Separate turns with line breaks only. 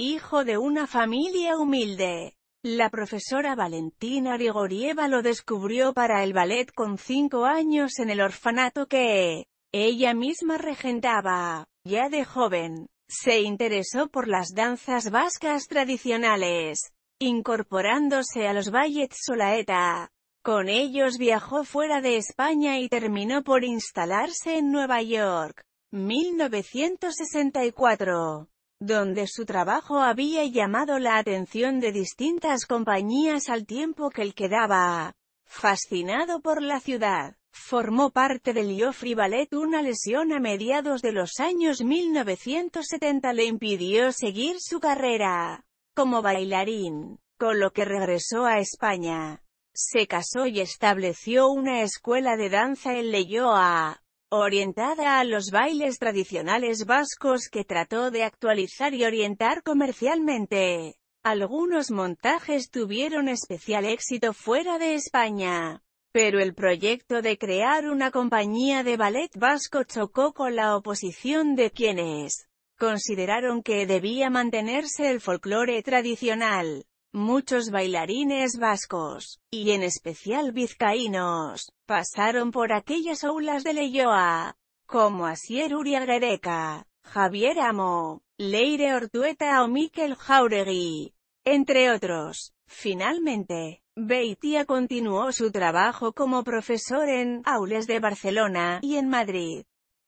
hijo de una familia humilde. La profesora Valentina Grigorieva lo descubrió para el ballet con cinco años en el orfanato que ella misma regentaba. Ya de joven, se interesó por las danzas vascas tradicionales, incorporándose a los ballets Solaeta. Con ellos viajó fuera de España y terminó por instalarse en Nueva York. 1964 donde su trabajo había llamado la atención de distintas compañías al tiempo que él quedaba fascinado por la ciudad. Formó parte del Joffrey Ballet. Una lesión a mediados de los años 1970 le impidió seguir su carrera como bailarín, con lo que regresó a España. Se casó y estableció una escuela de danza en Leyoa, orientada a los bailes tradicionales vascos que trató de actualizar y orientar comercialmente. Algunos montajes tuvieron especial éxito fuera de España, pero el proyecto de crear una compañía de ballet vasco chocó con la oposición de quienes consideraron que debía mantenerse el folclore tradicional. Muchos bailarines vascos, y en especial vizcaínos, pasaron por aquellas aulas de Leyoa, como Asier Uriagareca, Javier Amo, Leire Ortueta o Miquel Jauregui, entre otros. Finalmente, Beitia continuó su trabajo como profesor en aulas de Barcelona y en Madrid.